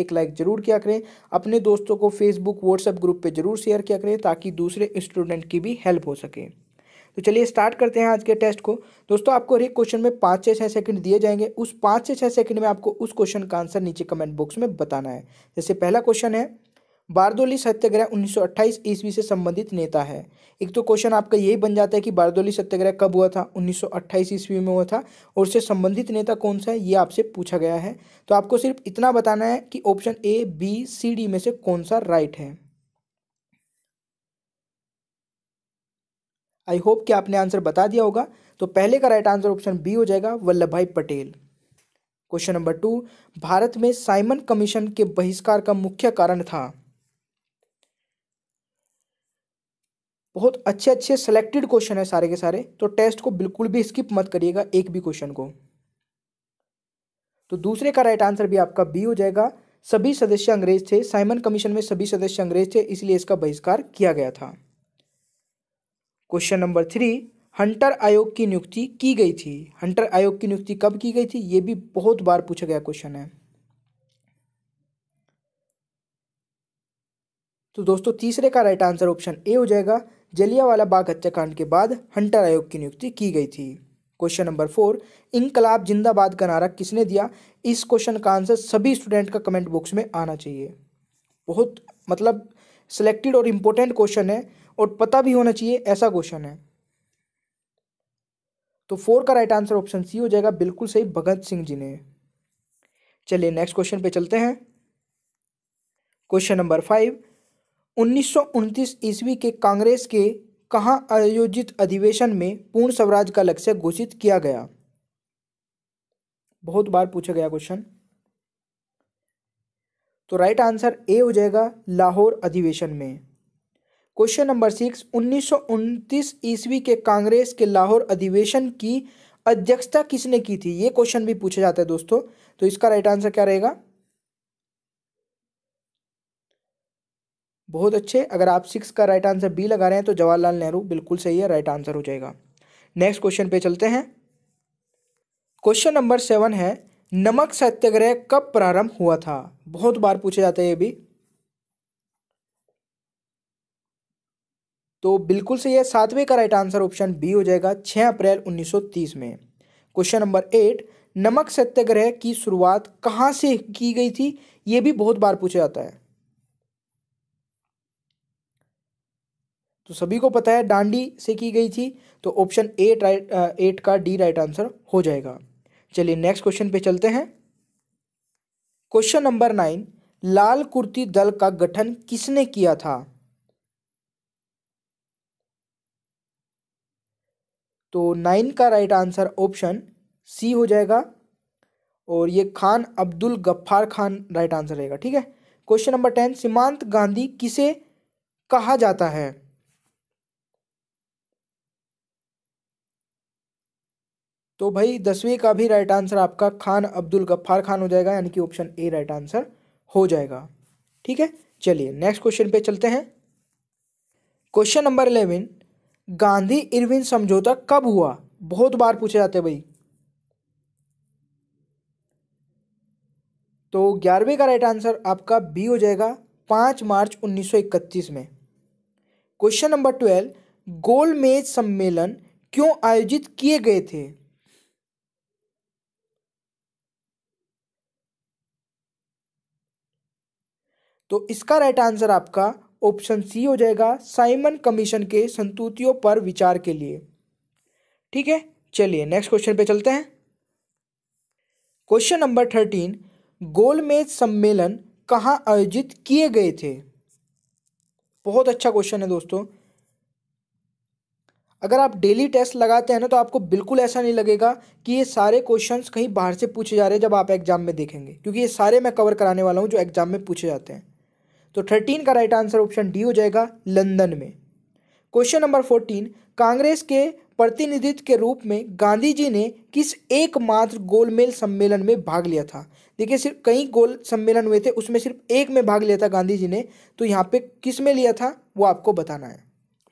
एक लाइक ज़रूर किया करें अपने दोस्तों को फेसबुक व्हाट्सएप ग्रुप पे ज़रूर शेयर किया करें ताकि दूसरे स्टूडेंट की भी हेल्प हो सके तो चलिए स्टार्ट करते हैं आज के टेस्ट को दोस्तों आपको हर एक क्वेश्चन में पाँच से छः सेकंड दिए जाएंगे उस पाँच से छः सेकंड में आपको उस क्वेश्चन का आंसर नीचे कमेंट बॉक्स में बताना है जैसे पहला क्वेश्चन है बारदोली सत्याग्रह 1928 ईस्वी से संबंधित नेता है एक तो क्वेश्चन आपका यही बन जाता है कि बारदोली सत्याग्रह कब हुआ था 1928 ईस्वी में हुआ था और उससे संबंधित नेता कौन सा है ये आपसे पूछा गया है तो आपको सिर्फ इतना बताना है कि option A B C D में से कौन सा राइट है आई होप कि आपने आंसर बता दिया होगा तो पहले का राइट आंसर ऑप्शन बी हो जाएगा Vallabh bhai Patel question number two Bharat में साइमन कमीशन के बहिष्कार का मुख्य कारण था बहुत अच्छे अच्छे सेलेक्टेड क्वेश्चन है सारे के सारे तो टेस्ट को बिल्कुल भी स्किप मत करिएगा एक भी क्वेश्चन को तो दूसरे का राइट आंसर भी आपका बी हो जाएगा सभी सदस्य अंग्रेज थे साइमन कमीशन में सभी सदस्य अंग्रेज थे इसलिए इसका बहिष्कार किया गया था क्वेश्चन नंबर थ्री हंटर आयोग की नियुक्ति की गई थी हंटर आयोग की नियुक्ति कब की गई थी ये भी बहुत बार पूछा गया क्वेश्चन है तो दोस्तों तीसरे का राइट आंसर ऑप्शन ए हो जाएगा जलियावाला बाग हत्याकांड के बाद हंटर आयोग की नियुक्ति की गई थी क्वेश्चन नंबर फोर इनकलाब जिंदाबाद का नारा किसने दिया इस क्वेश्चन का आंसर सभी स्टूडेंट का कमेंट बॉक्स में आना चाहिए बहुत मतलब सिलेक्टेड और इम्पोर्टेंट क्वेश्चन है और पता भी होना चाहिए ऐसा क्वेश्चन है तो फोर का राइट आंसर ऑप्शन सी हो जाएगा बिल्कुल सही भगत सिंह जी ने चलिए नेक्स्ट क्वेश्चन पे चलते हैं क्वेश्चन नंबर फाइव उन्नीस ईस्वी के कांग्रेस के कहाँ आयोजित अधिवेशन में पूर्ण स्वराज का लक्ष्य घोषित किया गया बहुत बार पूछा गया क्वेश्चन तो राइट आंसर ए हो जाएगा लाहौर अधिवेशन में क्वेश्चन नंबर सिक्स उन्नीस ईस्वी के कांग्रेस के लाहौर अधिवेशन की अध्यक्षता किसने की थी ये क्वेश्चन भी पूछा जाता है दोस्तों तो इसका राइट आंसर क्या रहेगा बहुत अच्छे अगर आप सिक्स का राइट आंसर बी लगा रहे हैं तो जवाहरलाल नेहरू बिल्कुल सही है राइट आंसर हो जाएगा नेक्स्ट क्वेश्चन पे चलते हैं क्वेश्चन नंबर सेवन है नमक सत्याग्रह कब प्रारंभ हुआ था बहुत बार पूछे जाते हैं ये भी तो बिल्कुल सही है सातवें का राइट आंसर ऑप्शन बी हो जाएगा छह अप्रैल 1930 में क्वेश्चन नंबर एट नमक सत्याग्रह की शुरुआत कहाँ से की गई थी ये भी बहुत बार पूछा जाता है तो सभी को पता है डांडी से की गई थी तो ऑप्शन एट राइट एट का डी राइट आंसर हो जाएगा चलिए नेक्स्ट क्वेश्चन पे चलते हैं क्वेश्चन नंबर नाइन लाल कुर्ती दल का गठन किसने किया था तो नाइन का राइट आंसर ऑप्शन सी हो जाएगा और ये खान अब्दुल गफ्फार खान राइट आंसर रहेगा ठीक है क्वेश्चन नंबर टेन सीमांत गांधी किसे कहा जाता है तो भाई दसवीं का भी राइट आंसर आपका खान अब्दुल गफ्फार खान हो जाएगा यानी कि ऑप्शन ए राइट आंसर हो जाएगा ठीक है चलिए नेक्स्ट क्वेश्चन पे चलते हैं question number eleven Gandhi Irwin समझौता कब हुआ बहुत बार पूछे जाते भाई तो ग्यारहवीं का राइट आंसर आपका बी हो जाएगा पांच मार्च 1931 में क्वेश्चन नंबर ट्वेल्व गोलमेज सम्मेलन क्यों आयोजित किए गए थे तो इसका राइट आंसर आपका ऑप्शन सी हो जाएगा साइमन कमीशन के संतुतियों पर विचार के लिए ठीक है चलिए नेक्स्ट क्वेश्चन पे चलते हैं क्वेश्चन नंबर थर्टीन गोलमेज सम्मेलन कहाँ आयोजित किए गए थे बहुत अच्छा क्वेश्चन है दोस्तों अगर आप डेली टेस्ट लगाते हैं ना तो आपको बिल्कुल ऐसा नहीं लगेगा कि ये सारे क्वेश्चंस कहीं बाहर से पूछे जा रहे हैं जब आप एग्जाम में देखेंगे क्योंकि ये सारे मैं कवर कराने वाला हूँ जो एग्जाम में पूछे जाते हैं तो थर्टीन का राइट आंसर ऑप्शन डी हो जाएगा लंदन में क्वेश्चन नंबर फोर्टीन कांग्रेस के प्रतिनिधित्व के रूप में गांधी जी ने किस एकमात्र गोलमेल सम्मेलन में भाग लिया था देखिए सिर्फ कई गोल सम्मेलन हुए थे उसमें सिर्फ एक में भाग लिया था गांधी जी ने तो यहाँ पे किस में लिया था वो आपको बताना है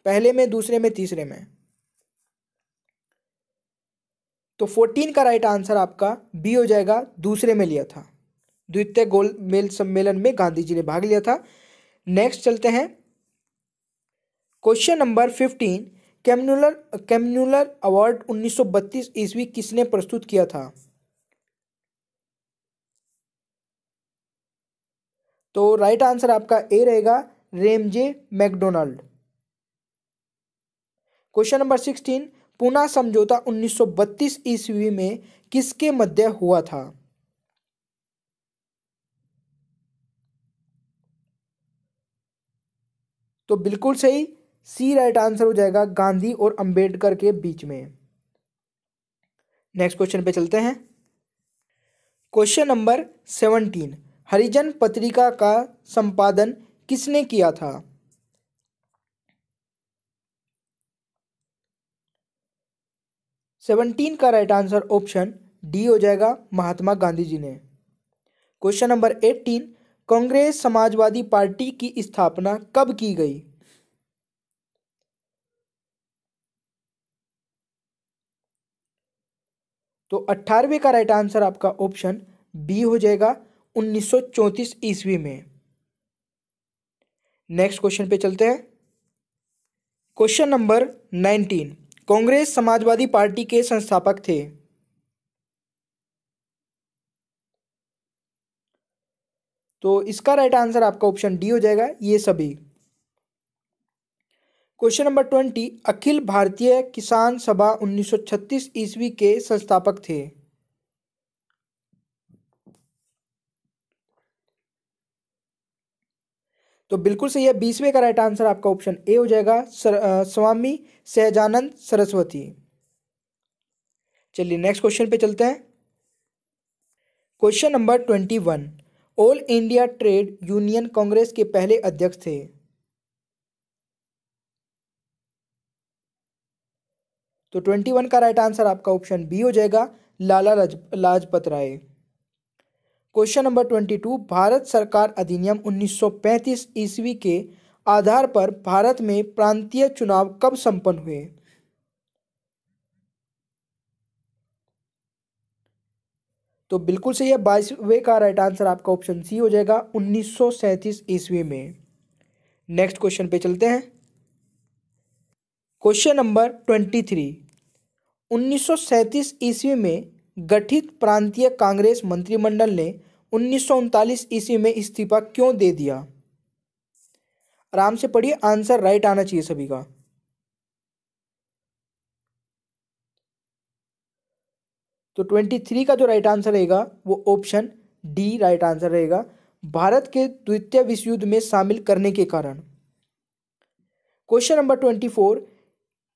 पहले में दूसरे में तीसरे में तो फोर्टीन का राइट आंसर आपका बी हो जाएगा दूसरे में लिया था द्वितीय गोल मेल सम्मेलन में गांधी जी ने भाग लिया था नेक्स्ट चलते हैं question number fifteen communal communal award 1932 ईस्वी किसने प्रस्तुत किया था तो राइट आंसर आपका ए रहेगा Ramsay MacDonald question number sixteen Poona समझौता 1932 ईस्वी में किसके मध्य हुआ था तो बिल्कुल सही सी राइट आंसर हो जाएगा गांधी और अंबेडकर के बीच में नेक्स्ट क्वेश्चन पे चलते हैं क्वेश्चन नंबर सेवनटीन हरिजन पत्रिका का संपादन किसने किया था सेवनटीन का राइट आंसर ऑप्शन डी हो जाएगा महात्मा गांधी जी ने question number eighteen Congress Samajwadi party की स्थापना कब की गई तो अट्ठारहवें का राइट आंसर आपका ऑप्शन बी हो जाएगा 1934 ईस्वी में नेक्स्ट क्वेश्चन पे चलते हैं question number 19 Congress Samajwadi party के संस्थापक थे तो इसका राइट आंसर आपका ऑप्शन डी हो जाएगा ये सभी क्वेश्चन नंबर ट्वेंटी अखिल भारतीय किसान सभा 1936 ईस्वी के संस्थापक थे तो बिल्कुल सही है बीसवें का राइट आंसर आपका ऑप्शन ए हो जाएगा सर, आ, स्वामी सहजानंद सरस्वती चलिए नेक्स्ट क्वेश्चन पे चलते हैं question number twenty one All India Trade Union Congress के पहले अध्यक्ष थे तो ट्वेंटी वन का राइट आंसर आपका ऑप्शन बी हो जाएगा Lala Raj Lajpat Rai question number twenty two Bharat सरकार अधिनियम उन्नीस सौ पैंतीस ईस्वी के आधार पर भारत में प्रांतीय चुनाव कब संपन्न हुए तो बिल्कुल सही है बाईसवें का राइट आंसर आपका ऑप्शन सी हो जाएगा उन्नीस सौ ईस्वी में नेक्स्ट क्वेश्चन पे चलते हैं क्वेश्चन नंबर ट्वेंटी थ्री उन्नीस सौ ईस्वी में गठित प्रांतीय कांग्रेस मंत्रिमंडल ने उन्नीस ईस्वी में इस्तीफा क्यों दे दिया आराम से पढ़िए आंसर राइट आना चाहिए सभी का तो ट्वेंटी थ्री का जो राइट आंसर रहेगा वो ऑप्शन डी राइट आंसर रहेगा भारत के द्वितीय विश्व युद्ध में शामिल करने के कारण क्वेश्चन नंबर ट्वेंटी फोर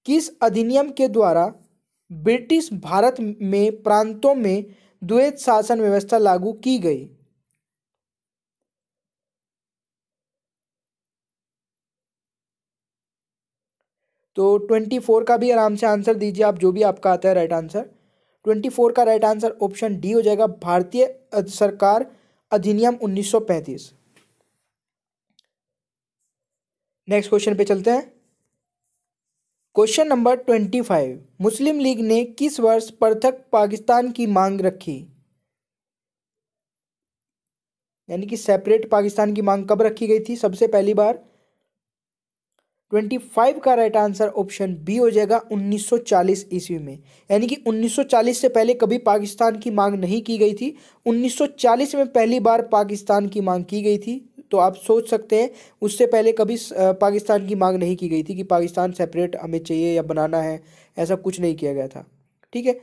किस अधिनियम के द्वारा ब्रिटिश भारत में प्रांतों में द्वैत शासन व्यवस्था लागू की गई तो ट्वेंटी फोर का भी आराम से आंसर दीजिए आप जो भी आपका आता है राइट आंसर ट्वेंटी फोर का राइट आंसर ऑप्शन डी हो जाएगा भारतीय सरकार अधिनियम उन्नीस सौ पैंतीस नेक्स्ट क्वेश्चन पे चलते हैं question number twenty five Muslim League ने किस वर्ष पृथक पाकिस्तान की मांग रखी यानी कि सेपरेट पाकिस्तान की मांग कब रखी गई थी सबसे पहली बार 25 का राइट आंसर ऑप्शन बी हो जाएगा 1940 ईस्वी में यानी कि 1940 से पहले कभी पाकिस्तान की मांग नहीं की गई थी 1940 में पहली बार पाकिस्तान की मांग की गई थी तो आप सोच सकते हैं उससे पहले कभी पाकिस्तान की मांग नहीं की गई थी कि पाकिस्तान सेपरेट हमें चाहिए या बनाना है ऐसा कुछ नहीं किया गया था ठीक है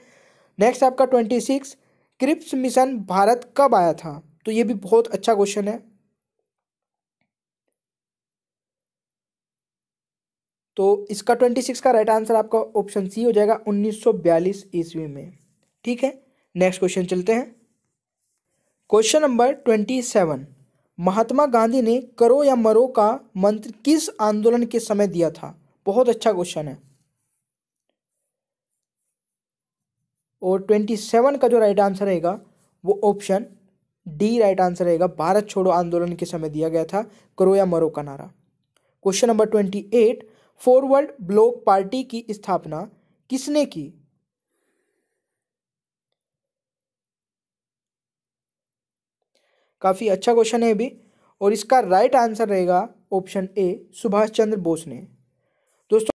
नेक्स्ट आपका twenty six Cripps mission Bharat कब आया था तो ये भी बहुत अच्छा क्वेश्चन है तो इसका ट्वेंटी सिक्स का राइट आंसर आपका ऑप्शन सी हो जाएगा उन्नीस सौ बयालीस ईस्वी में ठीक है नेक्स्ट क्वेश्चन चलते हैं question number twenty seven Mahatma Gandhi ने करो या मरो का मंत्र किस आंदोलन के समय दिया था बहुत अच्छा क्वेश्चन है और ट्वेंटी सेवन का जो राइट आंसर रहेगा वो ऑप्शन डी राइट आंसर रहेगा भारत छोड़ो आंदोलन के समय दिया गया था करो या मरो का नारा question number twenty eight forward bloc party की स्थापना किसने की काफ़ी अच्छा क्वेश्चन है अभी और इसका राइट आंसर रहेगा ऑप्शन ए सुभाष चंद्र बोस ने